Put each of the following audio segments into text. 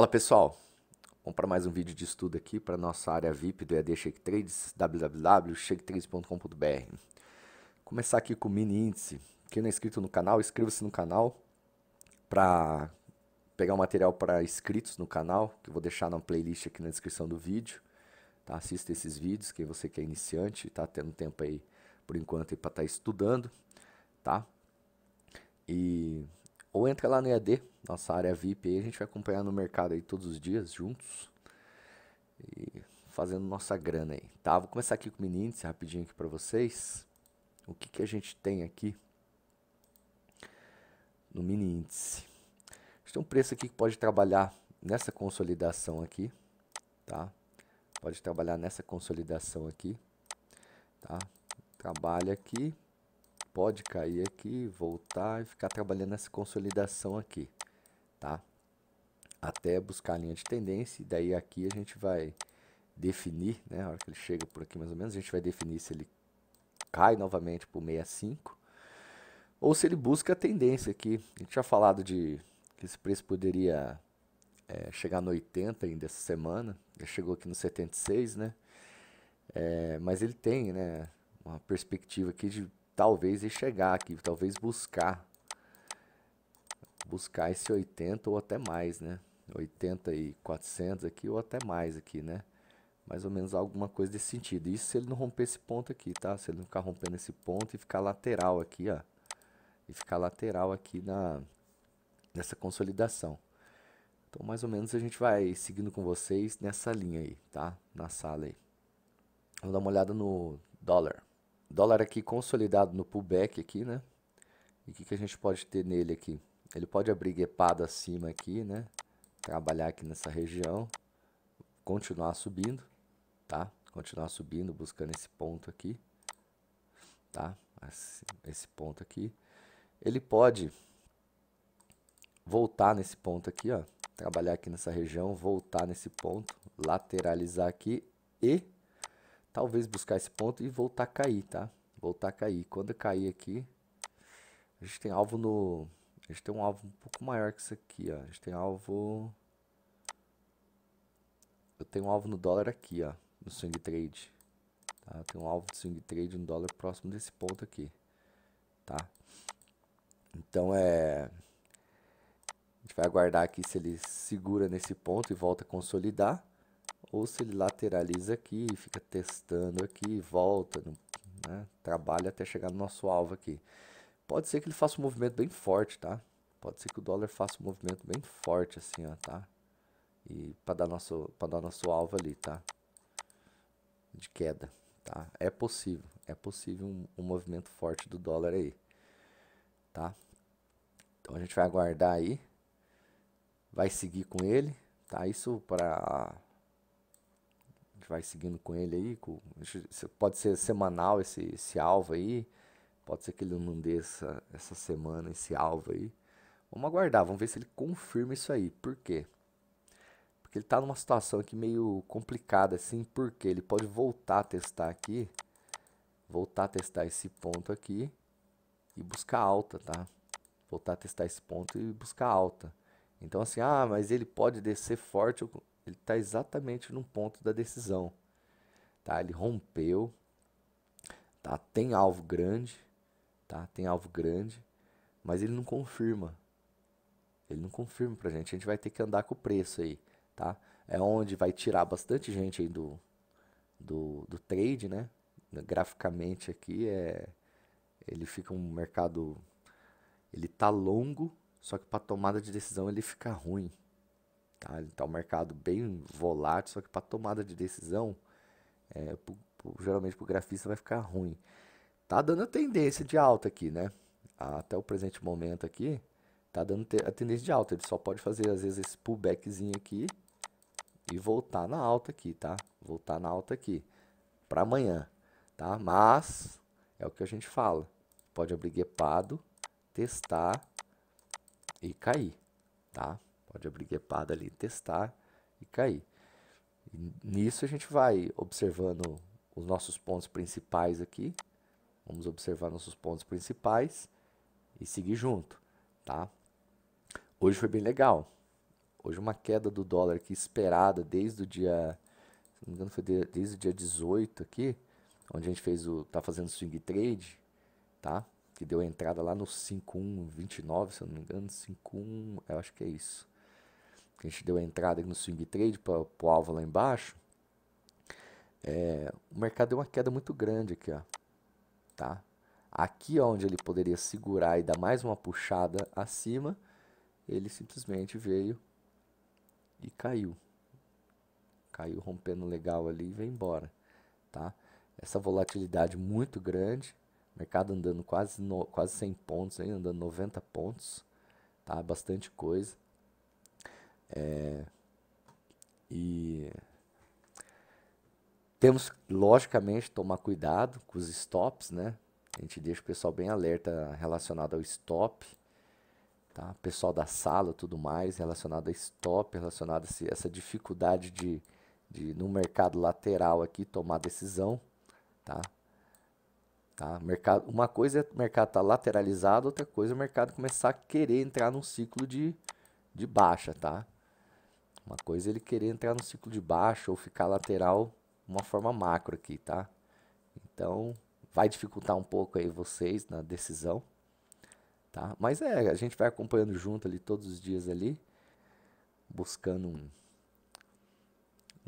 Fala pessoal, vamos para mais um vídeo de estudo aqui para nossa área VIP do EAD Shake Trades, www.shaketrades.com.br. Começar aqui com o mini índice. Quem não é inscrito no canal, inscreva-se no canal para pegar o um material para inscritos no canal, que eu vou deixar na playlist aqui na descrição do vídeo. Tá? Assista esses vídeos, quem você que é iniciante, está tendo tempo aí por enquanto para estar tá estudando, tá? E ou entra lá no EAD, nossa área VIP, aí a gente vai acompanhar no mercado aí todos os dias, juntos. E fazendo nossa grana aí, tá? Vou começar aqui com o mini índice rapidinho aqui para vocês. O que, que a gente tem aqui no mini índice? A gente tem um preço aqui que pode trabalhar nessa consolidação aqui, tá? Pode trabalhar nessa consolidação aqui, tá? Trabalha aqui, pode cair aqui, voltar e ficar trabalhando essa consolidação aqui, tá? Até buscar a linha de tendência e daí aqui a gente vai definir, né? A hora que ele chega por aqui mais ou menos, a gente vai definir se ele cai novamente para o 65 ou se ele busca a tendência aqui. A gente tinha falado de que esse preço poderia é, chegar no 80 ainda essa semana, já chegou aqui no 76, né? É, mas ele tem, né? Uma perspectiva aqui de talvez e chegar aqui, talvez buscar buscar esse 80 ou até mais, né? 80 e 400 aqui ou até mais aqui, né? Mais ou menos alguma coisa desse sentido. Isso se ele não romper esse ponto aqui, tá? Se ele não ficar rompendo esse ponto e ficar lateral aqui, ó. E ficar lateral aqui na nessa consolidação. Então, mais ou menos a gente vai seguindo com vocês nessa linha aí, tá? Na sala aí. Vamos dar uma olhada no dólar. Dólar aqui consolidado no pullback aqui, né? E o que, que a gente pode ter nele aqui? Ele pode abrir guepado acima aqui, né? Trabalhar aqui nessa região. Continuar subindo, tá? Continuar subindo, buscando esse ponto aqui, tá? Esse ponto aqui. Ele pode voltar nesse ponto aqui, ó. Trabalhar aqui nessa região, voltar nesse ponto, lateralizar aqui e Talvez buscar esse ponto e voltar a cair, tá? Voltar a cair. Quando eu cair aqui, a gente tem alvo no... A gente tem um alvo um pouco maior que isso aqui, ó. A gente tem alvo... Eu tenho um alvo no dólar aqui, ó. No swing trade. Tá? Eu tenho um alvo de swing trade no dólar próximo desse ponto aqui. Tá? Então é... A gente vai aguardar aqui se ele segura nesse ponto e volta a consolidar ou se ele lateraliza aqui, fica testando aqui, volta, né? trabalha até chegar no nosso alvo aqui. Pode ser que ele faça um movimento bem forte, tá? Pode ser que o dólar faça um movimento bem forte assim, ó, tá? E para dar nosso para dar nosso alvo ali, tá? De queda, tá? É possível, é possível um, um movimento forte do dólar aí, tá? Então a gente vai aguardar aí, vai seguir com ele, tá? Isso para vai seguindo com ele aí. Com, pode ser semanal esse, esse alvo aí. Pode ser que ele não dê essa, essa semana esse alvo aí. Vamos aguardar, vamos ver se ele confirma isso aí. Por quê? Porque ele está numa situação aqui meio complicada, assim, porque ele pode voltar a testar aqui. Voltar a testar esse ponto aqui e buscar alta, tá? Voltar a testar esse ponto e buscar alta. Então, assim, ah, mas ele pode descer forte. Ele está exatamente no ponto da decisão. Tá? Ele rompeu, tá? tem alvo grande, tá? tem alvo grande, mas ele não confirma. Ele não confirma para a gente. A gente vai ter que andar com o preço aí. Tá? É onde vai tirar bastante gente aí do, do, do trade, né? Graficamente aqui é ele fica um mercado ele tá longo, só que para tomada de decisão ele fica ruim. Tá, então tá o mercado bem volátil, só que para tomada de decisão, é, pro, pro, geralmente para o grafista vai ficar ruim. Tá dando a tendência de alta aqui, né? Até o presente momento aqui, tá dando a tendência de alta. Ele só pode fazer, às vezes, esse pullbackzinho aqui e voltar na alta aqui, tá? Voltar na alta aqui para amanhã, tá? Mas é o que a gente fala. Pode abrir gepado testar e cair, tá? Pode abrir guepada ali, testar e cair. E nisso a gente vai observando os nossos pontos principais aqui. Vamos observar nossos pontos principais e seguir junto, tá? Hoje foi bem legal. Hoje uma queda do dólar aqui esperada desde o dia, se não me engano foi desde o dia 18 aqui, onde a gente fez o tá fazendo swing trade, tá? Que deu entrada lá no 5129, se eu não me engano, 51, eu acho que é isso que a gente deu a entrada no swing trade para o alvo lá embaixo, é, o mercado deu uma queda muito grande aqui, ó, tá? Aqui onde ele poderia segurar e dar mais uma puxada acima, ele simplesmente veio e caiu. Caiu rompendo legal ali e veio embora, tá? Essa volatilidade muito grande, mercado andando quase, no, quase 100 pontos, aí, andando 90 pontos, tá? Bastante coisa. É, e temos, logicamente, tomar cuidado com os stops, né? A gente deixa o pessoal bem alerta relacionado ao stop, tá? Pessoal da sala, tudo mais, relacionado a stop, relacionado a essa dificuldade de, de no mercado lateral aqui tomar decisão, tá? Tá? Mercado, uma coisa é o mercado estar tá lateralizado, outra coisa é o mercado começar a querer entrar num ciclo de, de baixa, tá? Uma coisa é ele querer entrar no ciclo de baixo ou ficar lateral uma forma macro aqui, tá? Então, vai dificultar um pouco aí vocês na decisão, tá? Mas é, a gente vai acompanhando junto ali todos os dias ali, buscando um,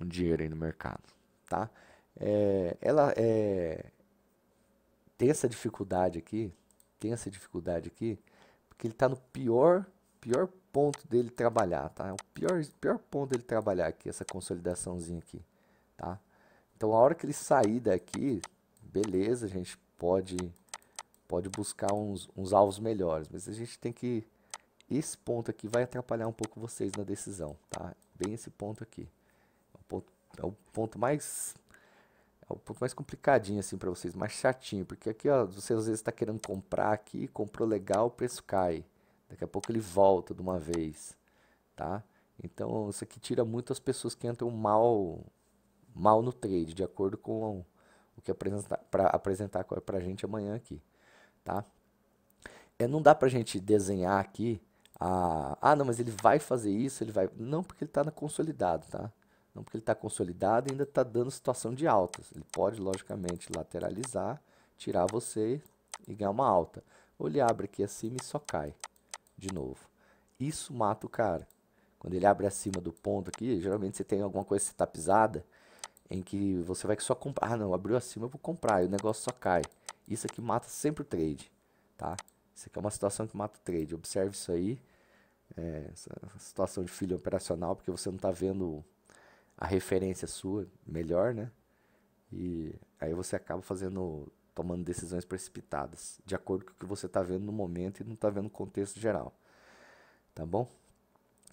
um dinheiro aí no mercado, tá? É, ela é, tem essa dificuldade aqui, tem essa dificuldade aqui, porque ele está no pior, pior ponto dele trabalhar, tá? É o pior, pior ponto dele trabalhar aqui, essa consolidaçãozinha aqui, tá? Então, a hora que ele sair daqui, beleza, a gente pode, pode buscar uns, uns alvos melhores, mas a gente tem que... Esse ponto aqui vai atrapalhar um pouco vocês na decisão, tá? Bem esse ponto aqui. É o ponto, é o ponto mais... É o ponto mais complicadinho, assim, para vocês, mais chatinho, porque aqui, ó, você às vezes está querendo comprar aqui, comprou legal, o preço cai Daqui a pouco ele volta de uma vez, tá? Então, isso aqui tira muitas pessoas que entram mal, mal no trade, de acordo com o que apresentar para apresentar pra gente amanhã aqui, tá? É, não dá pra gente desenhar aqui a, ah, não, mas ele vai fazer isso, ele vai, não porque ele está consolidado, tá? Não porque ele está consolidado e ainda está dando situação de altas. Ele pode, logicamente, lateralizar, tirar você e ganhar uma alta. Ou ele abre aqui acima e só cai de novo. Isso mata o cara. Quando ele abre acima do ponto aqui, geralmente você tem alguma coisa que está pisada, em que você vai que só comprar. Ah, não, abriu acima, eu vou comprar, e o negócio só cai. Isso aqui mata sempre o trade, tá? Isso aqui é uma situação que mata o trade. Observe isso aí, é, essa situação de filho operacional, porque você não está vendo a referência sua melhor, né? E aí você acaba fazendo tomando decisões precipitadas, de acordo com o que você está vendo no momento e não está vendo o contexto geral. Tá bom?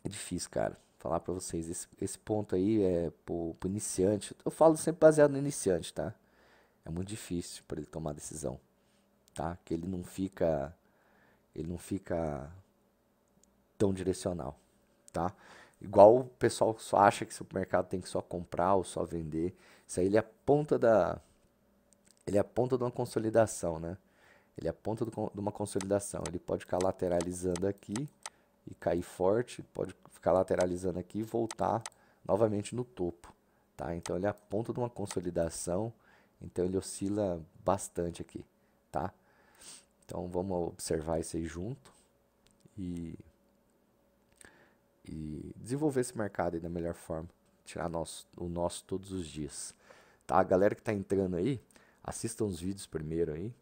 É difícil, cara, falar para vocês. Esse, esse ponto aí é para o iniciante. Eu falo sempre baseado no iniciante, tá? É muito difícil para ele tomar decisão, tá? Que ele não fica. Ele não fica tão direcional, tá? Igual o pessoal só acha que o supermercado tem que só comprar ou só vender. Isso aí ele é a ponta da, ele é a ponta de uma consolidação, né? Ele é a ponta do, de uma consolidação. Ele pode ficar lateralizando aqui e cair forte, pode ficar lateralizando aqui e voltar novamente no topo, tá? Então ele é a ponta de uma consolidação, então ele oscila bastante aqui, tá? Então vamos observar isso aí junto e, e desenvolver esse mercado aí da melhor forma, tirar nosso, o nosso todos os dias. Tá, a galera que está entrando aí, assistam os vídeos primeiro aí,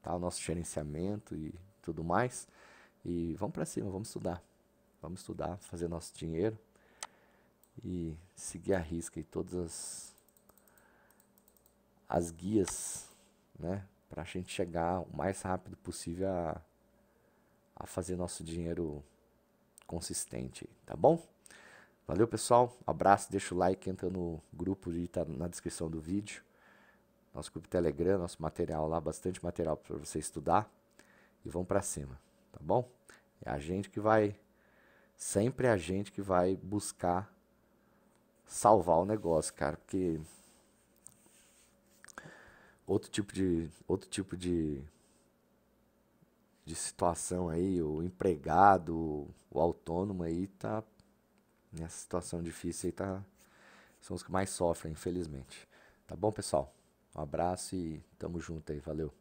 tá? O nosso gerenciamento e tudo mais. E vamos para cima, vamos estudar. Vamos estudar, fazer nosso dinheiro e seguir a risca e todas as, as guias, né? Para a gente chegar o mais rápido possível a, a fazer nosso dinheiro consistente, tá bom? Valeu, pessoal. abraço, deixa o like, entra no grupo e tá na descrição do vídeo nosso grupo Telegram, nosso material lá, bastante material para você estudar. E vamos para cima, tá bom? É a gente que vai, sempre a gente que vai buscar salvar o negócio, cara, porque outro tipo de outro tipo de de situação aí, o empregado, o autônomo aí tá nessa situação difícil aí tá são os que mais sofrem, infelizmente. Tá bom, pessoal? Um abraço e tamo junto aí, valeu.